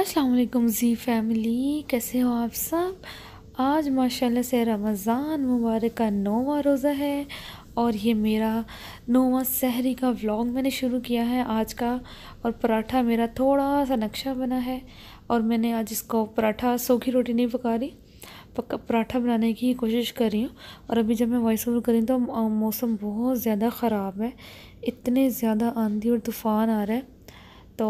असलकुम जी फैमिली कैसे हो आप सब आज माशाल्लाह से रमज़ान मुबारक का नौवा रोज़ा है और ये मेरा नौवा सहरी का व्लॉग मैंने शुरू किया है आज का और पराठा मेरा थोड़ा सा नक्शा बना है और मैंने आज इसको पराठा सूखी रोटी नहीं पका रही पक्का पराठा बनाने की कोशिश कर रही हूँ और अभी जब मैं वॉइस ओवर करी तो मौसम बहुत ज़्यादा ख़राब है इतने ज़्यादा आंधी और तूफ़ान आ रहा है तो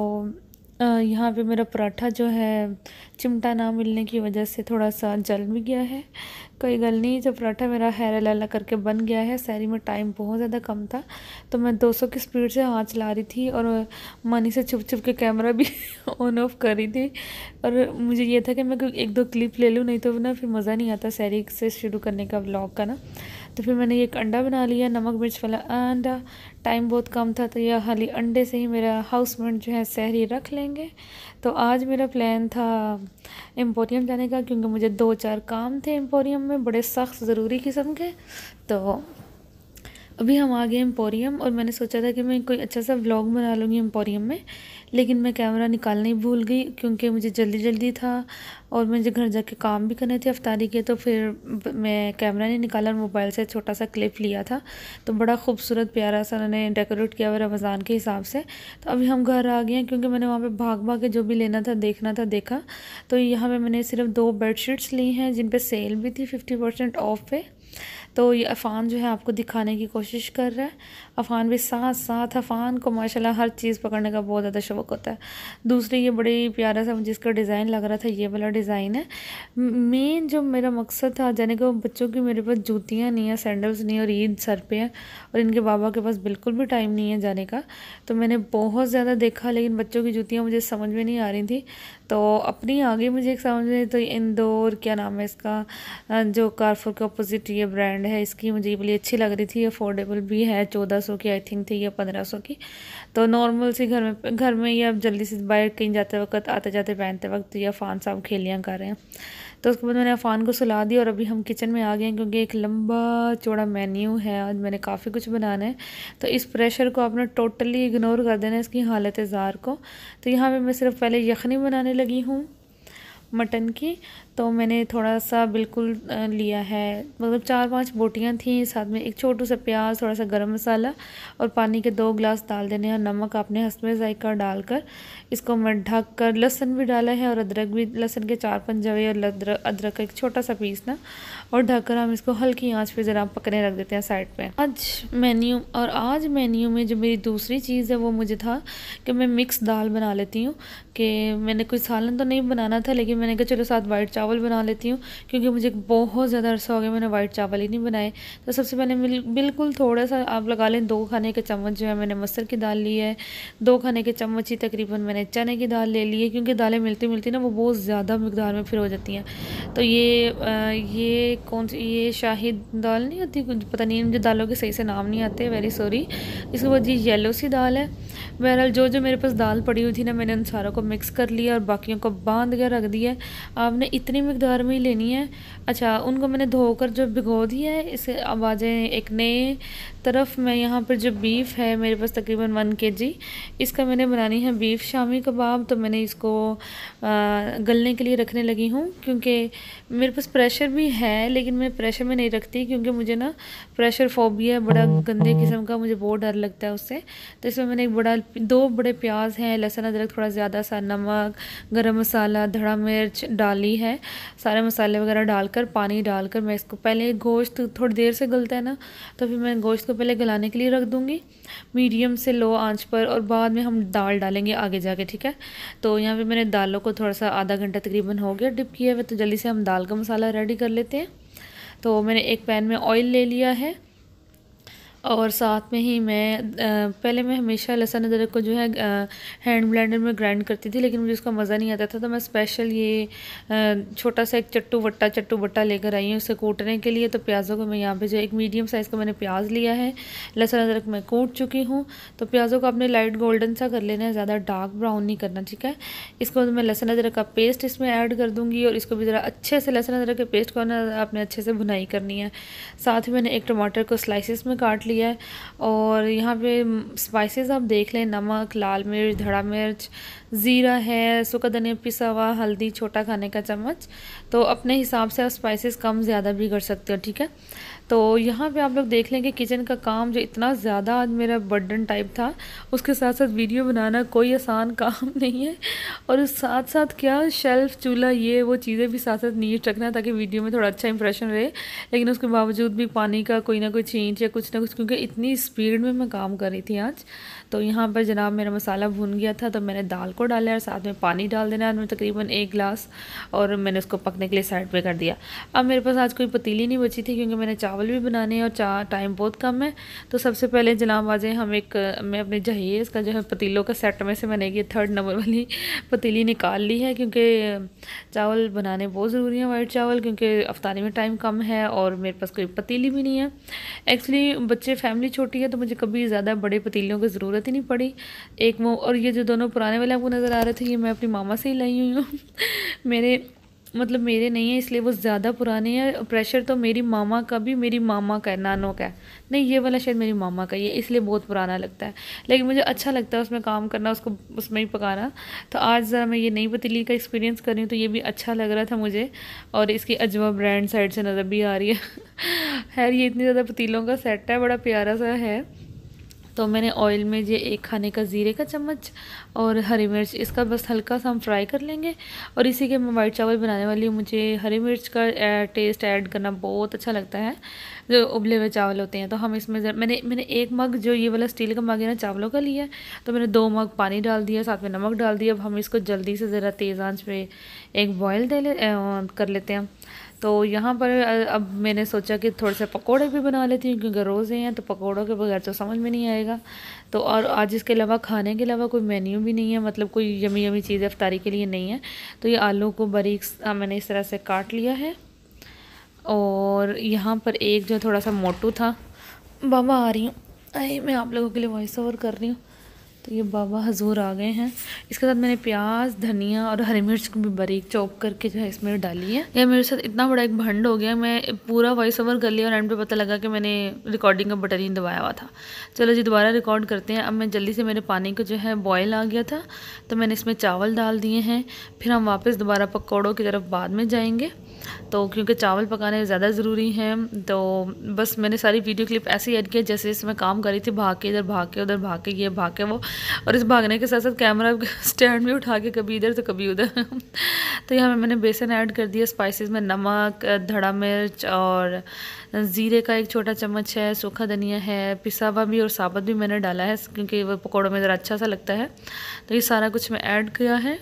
यहाँ पे मेरा पराठा जो है चिमटा ना मिलने की वजह से थोड़ा सा जल भी गया है कोई गल नहीं जब पराठा मेरा हैर लाला करके बन गया है सैरी में टाइम बहुत ज़्यादा कम था तो मैं 200 की स्पीड से हाथ चला रही थी और मनी से छुप छुप के कैमरा भी ऑन ऑफ कर रही थी और मुझे ये था कि मैं एक दो क्लिप ले लूँ नहीं तो ना फिर मज़ा नहीं आता सैरी से शुरू करने का ब्लॉग का ना तो फिर मैंने एक अंडा बना लिया नमक मिर्च वाला अंडा टाइम बहुत कम था तो यह हाली अंडे से ही मेरा हाउसमेट जो है सहरी रख लेंगे तो आज मेरा प्लान था एम्पोरियम जाने का क्योंकि मुझे दो चार काम थे एम्पोरियम में में बड़े सख्त ज़रूरी किस्म के तो अभी हम आ गए एम्पोरियम और मैंने सोचा था कि मैं कोई अच्छा सा व्लॉग बना लूँगी एम्पोरियम में लेकिन मैं कैमरा निकालना ही भूल गई क्योंकि मुझे जल्दी जल्दी था और मुझे घर जाके काम भी करने थे अफ्तारी के तो फिर मैं कैमरा नहीं निकाला और मोबाइल से छोटा सा क्लिप लिया था तो बड़ा खूबसूरत प्यारा सा उन्होंने डेकोरेट किया हुआ रमज़ान के हिसाब से तो अभी हम घर आ गए हैं क्योंकि मैंने वहाँ पर भाग भाग के जो भी लेना था देखना था देखा तो यहाँ पर मैंने सिर्फ दो बेड ली हैं जिन पर सेल भी थी फिफ्टी परसेंट ऑफ पे तो ये अफ़ान जो है आपको दिखाने की कोशिश कर रहा है अफ़ान भी साथ साथ अफ़ान को माशाल्लाह हर चीज़ पकड़ने का बहुत ज़्यादा शौक होता है दूसरी ये बड़ी प्यारा सा मुझे इसका डिज़ाइन लग रहा था ये वाला डिज़ाइन है मेन जो मेरा मकसद था जाने का बच्चों की मेरे पास जूतियाँ नहीं हैं सैंडल्स नहीं और ईद सर पे है और इनके बाबा के पास बिल्कुल भी टाइम नहीं है जाने का तो मैंने बहुत ज़्यादा देखा लेकिन बच्चों की जूतियाँ मुझे समझ में नहीं आ रही थी तो अपनी आगे मुझे एक समझ में तो इंदौर क्या नाम है इसका जो कारफुल के अपोजिट ये ब्रांड है इसकी मुझे बड़ी अच्छी लग रही थी अफोर्डेबल भी है चौदह सौ की आई थिंक थी या पंद्रह सौ की तो नॉर्मल सी घर में घर में ये जल्दी से बाहर कहीं जाते वक्त आते जाते पहनते वक्त या फान साहब खेलियाँ कर रहे हैं तो उसके बाद मैंने अफ़ान को सुला दिया और अभी हम किचन में आ गए हैं क्योंकि एक लंबा चौड़ा मेन्यू है आज मैंने काफ़ी कुछ बनाना है तो इस प्रेशर को आपने टोटली इग्नोर कर देना है इसकी हालत ज़ार को तो यहाँ पर मैं सिर्फ पहले यखनी बनाने लगी हूँ मटन की तो मैंने थोड़ा सा बिल्कुल लिया है मतलब चार पांच बोटियाँ थी साथ में एक छोटू सा प्याज थोड़ा सा गरम मसाला और पानी के दो गिलास डाल देने हैं नमक आपने हंसवे जायका डालकर इसको मैं ढक कर लहसन भी डाला है और अदरक भी लहसुन के चार जवे और अदरक का एक छोटा सा पीस ना और कर हम इसको हल्की आँच पर ज़रा पकने रख देते हैं साइड पर आज मेन्यू और आज मेन्यू में जो मेरी दूसरी चीज़ है वो मुझे था कि मैं मिक्स दाल बना लेती हूँ कि मैंने कोई सालन तो नहीं बनाना था लेकिन मैंने कहा चलो साथ वाइट चावल चावल बना लेती हूँ क्योंकि मुझे बहुत ज़्यादा अरसा हो गया मैंने वाइट चावल ही नहीं बनाए तो सबसे पहले बिल्कुल थोड़ा सा आप लगा लें दो खाने के चम्मच जो है मैंने मसर की दाल ली है दो खाने के चम्मच ही तकरीबन मैंने चने की दाल ले ली है क्योंकि दालें मिलती मिलती ना वो बहुत ज़्यादा मकदार में फिर हो जाती हैं तो ये ये कौन सी ये शाही दाल नहीं होती कुछ पता नहीं मुझे दालों के सही से नाम नहीं आते वेरी सॉरी इसके बाद ये येलो सी दाल है बहरहाल जो जो मेरे पास दाल पड़ी हुई थी ना मैंने उन सारों को मिक्स कर लिया और बाकियों को बांध कर रख दिया आपने इतने इतनी मकदार में ही लेनी है अच्छा उनको मैंने धोकर जो भिगो दिया है इसे आवाज़ें एक नए तरफ मैं यहाँ पर जो बीफ़ है मेरे पास तकरीबन वन के जी इसका मैंने बनानी है बीफ़ शामी कबाब तो मैंने इसको गलने के लिए रखने लगी हूँ क्योंकि मेरे पास प्रेशर भी है लेकिन मैं प्रेशर में नहीं रखती क्योंकि मुझे ना प्रेशर फोबिया बड़ा गंदे किस्म का मुझे बहुत डर लगता है उससे तो इसमें मैंने एक बड़ा दो बड़े प्याज हैं लहसुन अदरक थोड़ा ज़्यादा सा नमक गर्म मसाला धड़ा मिर्च डाली है सारे मसाले वगैरह डालकर पानी डालकर मैं इसको पहले गोश्त थोड़ी देर से गलता है ना तो फिर मैं गोश्त इसको पहले गलाने के लिए रख दूँगी मीडियम से लो आंच पर और बाद में हम दाल डालेंगे आगे जाके ठीक है तो यहाँ पे मैंने दालों को थोड़ा सा आधा घंटा तकरीबन हो गया डिप किया हुआ तो जल्दी से हम दाल का मसाला रेडी कर लेते हैं तो मैंने एक पैन में ऑयल ले लिया है और साथ में ही मैं पहले मैं हमेशा लहसुन अदरक को जो है हैंड ब्लेंडर में ग्राइंड करती थी लेकिन मुझे उसका मज़ा नहीं आता था तो मैं स्पेशल ये छोटा सा एक चट्टू बट्टा चट्टू बट्टा लेकर आई हूँ उसे कूटने के लिए तो प्याज़ों को मैं यहाँ पे जो एक मीडियम साइज़ का मैंने प्याज लिया है लहसुन अदरक मैं कूट चुकी हूँ तो प्याज़ों को आपने लाइट गोल्डन सा कर लेना है ज़्यादा डार्क ब्राउन नहीं करना ठीक है इसके बाद मैं लहसुन अदरक का पेस्ट इसमें ऐड कर दूँगी और इसको भी ज़रा अच्छे से लहसुन अदरक के पेस्ट को ना आपने अच्छे से भुनाई करनी है साथ ही मैंने एक टमाटर को स्लाइसिस में काट लिया लिया है और यहाँ पे स्पाइसेस आप देख लें नमक लाल मिर्च धड़ा मिर्च ज़ीरा है सूखा धनिया पिसा हुआ हल्दी छोटा खाने का चम्मच तो अपने हिसाब से आप स्पाइसेस कम ज़्यादा भी कर सकते हो ठीक है तो यहाँ पे आप लोग देख लेंगे किचन का काम जो इतना ज़्यादा आज मेरा बर्डन टाइप था उसके साथ साथ वीडियो बनाना कोई आसान काम नहीं है और उस साथ साथ क्या शेल्फ़ चूल्हा ये वो चीज़ें भी साथ साथ नीट रखना ताकि वीडियो में थोड़ा अच्छा इंप्रेशन रहे लेकिन उसके बावजूद भी पानी का कोई ना कोई चेंज या कुछ ना कुछ क्योंकि इतनी स्पीड में मैं काम कर रही थी आज तो यहाँ पर जनाब मेरा मसाला भून गया था तो मैंने दाल को डाला और साथ में पानी डाल देना है तकरीबन एक गिलास और मैंने उसको पकने के लिए साइड पे कर दिया अब मेरे पास आज कोई पतीली नहीं बची थी क्योंकि मैंने चावल भी बनाने हैं और चा टाइम बहुत कम है तो सबसे पहले जनाब आज हम एक मैं अपने जहेज़ का जो है पतीलों का सेट में से मैंने ये थर्ड नंबर वाली पतीली निकाल ली है क्योंकि चावल बनाने बहुत ज़रूरी है वाइट चावल क्योंकि अफ्तारी में टाइम कम है और मेरे पास कोई पतीली भी नहीं है एक्चुअली बच्चे फैमिली छोटी है तो मुझे कभी ज़्यादा बड़े पतीलियों की ज़रूरत ज़रूरत ही नहीं पड़ी एक वो और ये जो दोनों पुराने वाले आपको नज़र आ रहे थे ये मैं अपनी मामा से ही लाई हुई हूँ मेरे मतलब मेरे नहीं है इसलिए वो ज़्यादा पुराने हैं प्रेशर तो मेरी मामा का भी मेरी मामा का है नानों का है नहीं ये वाला शायद मेरी मामा का ही है इसलिए बहुत पुराना लगता है लेकिन मुझे अच्छा लगता है उसमें काम करना उसको उसमें ही पकाना तो आज ज़रा मैं ये नई पतीली का एक्सपीरियंस कर रही हूँ तो ये भी अच्छा लग रहा था मुझे और इसकी अजवा ब्रांड साइड से नज़र भी आ रही है खैर ये इतनी ज़्यादा पतीलों का सेट है बड़ा प्यारा सा है तो मैंने ऑयल में ये एक खाने का ज़ीरे का चम्मच और हरी मिर्च इसका बस हल्का सा हम फ्राई कर लेंगे और इसी के मैं वाइट चावल बनाने वाली हूँ मुझे हरी मिर्च का टेस्ट ऐड करना बहुत अच्छा लगता है जो उबले हुए चावल होते हैं तो हम इसमें मैंने मैंने एक मग जो ये वाला स्टील का मग है ना चावलों का लिया तो मैंने दो मग पानी डाल दिया साथ में नमक डाल दिया अब हम इसको जल्दी से ज़रा तेज़ आंच पे एक बॉयल दे ले कर लेते हैं तो यहाँ पर अब मैंने सोचा कि थोड़े से पकोड़े भी बना लेती हूँ क्योंकि रोज़े हैं तो पकोड़ों के बगैर तो समझ में नहीं आएगा तो और आज इसके अलावा खाने के अलावा कोई मेन्यू भी नहीं है मतलब कोई यमी यमी चीज़ अफ्तारी के लिए नहीं है तो ये आलू को बारीक मैंने इस तरह से काट लिया है और यहाँ पर एक जो थोड़ा सा मोटू था बाबा आ रही हूँ अरे मैं आप लोगों के लिए वॉइस ओवर कर रही हूँ तो ये बाबा हजूर आ गए हैं इसके साथ मैंने प्याज धनिया और हरी मिर्च को भी बारीक चॉप करके जो है इसमें डाली है यह मेरे साथ इतना बड़ा एक भंड हो गया मैं पूरा वॉइस ओवर कर लिया और एंड पे पता लगा कि मैंने रिकॉर्डिंग का बटन ही दबाया हुआ था चलो जी दोबारा रिकॉर्ड करते हैं अब मैं जल्दी से मेरे पानी को जो है बॉयल आ गया था तो मैंने इसमें चावल डाल दिए हैं फिर हम वापस दोबारा पकौड़ों की तरफ बाद में जाएंगे तो क्योंकि चावल पकाने ज़्यादा ज़रूरी हैं तो बस मैंने सारी वीडियो क्लिप ऐसे ही ऐड किया जैसे जैसे मैं काम कर रही थी भाग के इधर भाग के उधर भाग के ये भाग के वो और इस भागने के साथ साथ कैमरा स्टैंड भी उठा के कभी इधर तो कभी उधर तो यहाँ मैंने बेसन ऐड कर दिया स्पाइसेस में नमक धड़ा मिर्च और ज़ीरे का एक छोटा चम्मच है सूखा धनिया है पिसावा भी और साबत भी मैंने डाला है क्योंकि वह पकौड़ों में ज़रा अच्छा सा लगता है तो ये सारा कुछ मैं ऐड किया है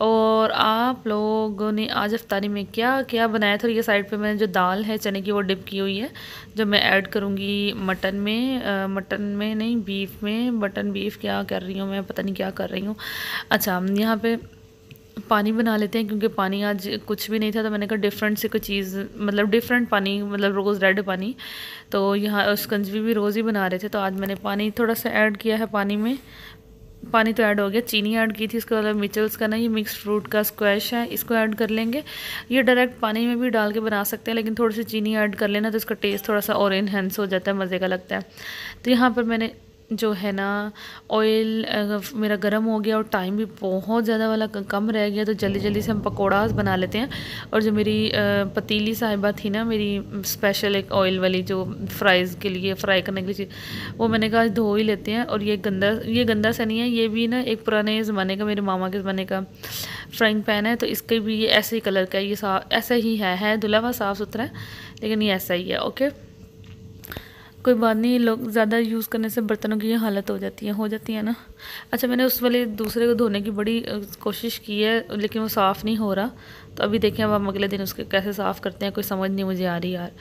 और आप लोगों ने आज अफ्तारी में क्या क्या बनाया था ये साइड पे मैंने जो दाल है चने की वो डिप की हुई है जो मैं ऐड करूँगी मटन में मटन में नहीं बीफ में मटन बीफ क्या कर रही हूँ मैं पता नहीं क्या कर रही हूँ अच्छा हम यहाँ पे पानी बना लेते हैं क्योंकि पानी आज कुछ भी नहीं था तो मैंने कहा डिफरेंट से कोई चीज़ मतलब डिफरेंट पानी मतलब रोज़ रेड पानी तो यहाँ कंजवी भी रोज़ ही बना रहे थे तो आज मैंने पानी थोड़ा सा ऐड किया है पानी में पानी तो ऐड हो गया चीनी ऐड की थी इसके अलावा मिचल्स का ना ये मिक्स फ्रूट का स्क्वैश है इसको ऐड कर लेंगे ये डायरेक्ट पानी में भी डाल के बना सकते हैं लेकिन थोड़ी सी चीनी ऐड कर लेना तो इसका टेस्ट थोड़ा सा और इन्हेंस हो जाता है मज़े का लगता है तो यहाँ पर मैंने जो है ना ऑयल मेरा गर्म हो गया और टाइम भी बहुत ज़्यादा वाला कम रह गया तो जल्दी जल्दी से हम पकौड़ाज बना लेते हैं और जो मेरी पतीली साहिबा थी ना मेरी स्पेशल एक ऑयल वाली जो फ्राइज़ के लिए फ्राई करने के लिए वो मैंने कहा धो ही लेते हैं और ये गंदा ये गंदा सा नहीं है ये भी ना एक पुराने ज़माने का मेरे मामा के ज़माने का फ्राइंग पैन है तो इसके भी ये ऐसे ही कलर का है ये ऐसा ही है, है दुलावा हुआ साफ़ सुथरा है लेकिन ये ऐसा ही है ओके कोई बात नहीं लोग ज़्यादा यूज़ करने से बर्तनों की हालत हो जाती है हो जाती है ना अच्छा मैंने उस वाले दूसरे को धोने की बड़ी कोशिश की है लेकिन वो साफ़ नहीं हो रहा तो अभी देखें अब हम अगले दिन उसके कैसे साफ़ करते हैं कोई समझ नहीं मुझे आ रही यार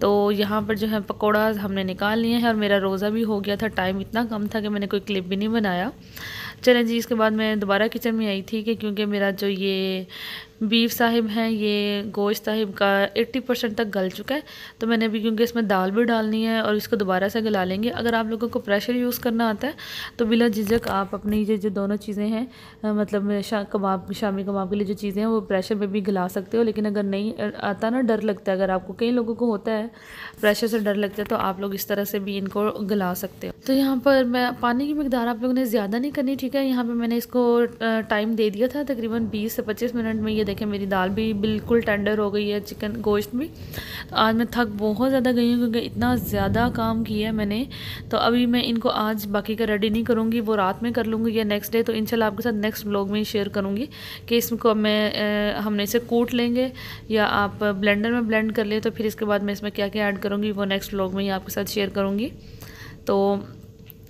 तो यहाँ पर जो है पकौड़ा हमने निकाल लिए हैं और मेरा रोज़ा भी हो गया था टाइम इतना कम था कि मैंने कोई क्लिप भी नहीं बनाया चलें जी इसके बाद मैं दोबारा किचन में आई थी कि क्योंकि मेरा जो ये बीफ साहिब है ये गोश्त साहिब का 80 परसेंट तक गल चुका है तो मैंने अभी क्योंकि इसमें दाल भी डालनी है और इसको दोबारा से गला लेंगे अगर आप लोगों को प्रेशर यूज़ करना आता है तो बिला झिझक आप अपनी ये जो दोनों चीज़ें हैं मतलब शा, कबाब शामी कबाब के लिए जो चीज़ें हैं वो प्रेशर में भी गला सकते हो लेकिन अगर नहीं आता ना डर लगता है अगर आपको कई लोगों को होता है प्रेशर से डर लगता है तो आप लोग इस तरह से भी इनको गला सकते हो तो यहाँ पर मैं पानी की मकदार आप लोगों ने ज़्यादा नहीं करनी ठीक ठीक है यहाँ पे मैंने इसको टाइम दे दिया था तकरीबन 20 से 25 मिनट में ये देखें मेरी दाल भी बिल्कुल टेंडर हो गई है चिकन गोश्त भी तो आज मैं थक बहुत ज़्यादा गई हूँ क्योंकि इतना ज़्यादा काम किया है मैंने तो अभी मैं इनको आज बाकी का रेडी नहीं करूँगी वो रात में कर लूँगी या नेक्स्ट डे तो इन आपके साथ नेक्स्ट ब्लॉग में शेयर करूँगी कि इसको मैं हमने इसे कूट लेंगे या आप ब्लेंडर में ब्लेंड कर लें तो फिर इसके बाद मैं इसमें क्या क्या ऐड करूँगी वो नेक्स्ट ब्लॉग में ही आपके साथ शेयर करूँगी तो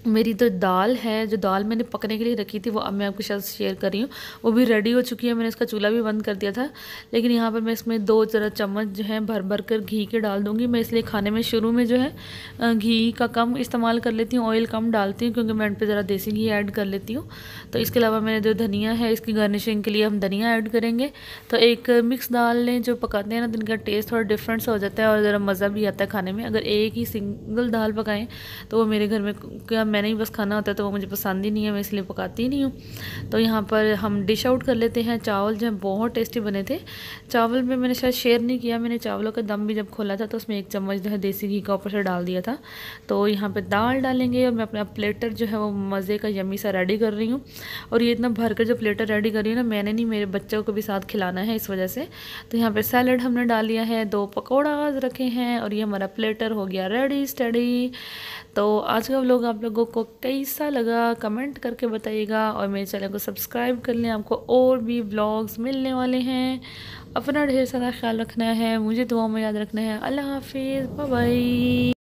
मेरी तो दाल है जो दाल मैंने पकने के लिए रखी थी वो अब मैं आपके साथ शेयर कर रही हूँ वो भी रेडी हो चुकी है मैंने इसका चूल्हा भी बंद कर दिया था लेकिन यहाँ पर मैं इसमें दो जरा चम्मच जो है भर भर कर घी के डाल दूँगी मैं इसलिए खाने में शुरू में जो है घी का कम इस्तेमाल कर लेती हूँ ऑयल कम डालती हूँ क्योंकि मैं एंड पर ज़रा देसी घी ऐड कर लेती हूँ तो इसके अलावा मैंने जो धनिया है इसकी गार्निशिंग के लिए हम धनिया ऐड करेंगे तो एक मिक्स दाल लें जो पकाते हैं ना तो इनका टेस्ट थोड़ा डिफरेंट हो जाता है और ज़रा मज़ा भी आता है खाने में अगर एक ही सिंगल दाल पकाएँ तो वो मेरे घर में क्या मैंने ही बस खाना होता है तो वो मुझे पसंद ही नहीं है मैं इसलिए पकाती ही नहीं हूँ तो यहाँ पर हम डिश आउट कर लेते हैं चावल जो है बहुत टेस्टी बने थे चावल में मैंने शायद शेयर नहीं किया मैंने चावलों का दम भी जब खोला था तो उसमें एक चम्मच जो है देसी घी का ऊपर से डाल दिया था तो यहाँ पर दाल डालेंगे और मैं अपना प्लेटर जो है वो मज़े का यमी सा रेडी कर रही हूँ और ये इतना भर कर जो प्लेटर रेडी कर रही हूँ ना मैंने नहीं मेरे बच्चों को भी साथ खिलाना है इस वजह से तो यहाँ पर सैलड हमने डाल लिया है दो पकौड़ाज रखे हैं और ये हमारा प्लेटर हो गया रेडी स्टडी तो आज का लोग आप लोगों को लोगों को कैसा लगा कमेंट करके बताइएगा और मेरे चैनल को सब्सक्राइब कर लें आपको और भी ब्लॉग्स मिलने वाले हैं अपना ढेर सारा ख्याल रखना है मुझे दुआ में याद रखना है अल्लाह हाफिज़ बाय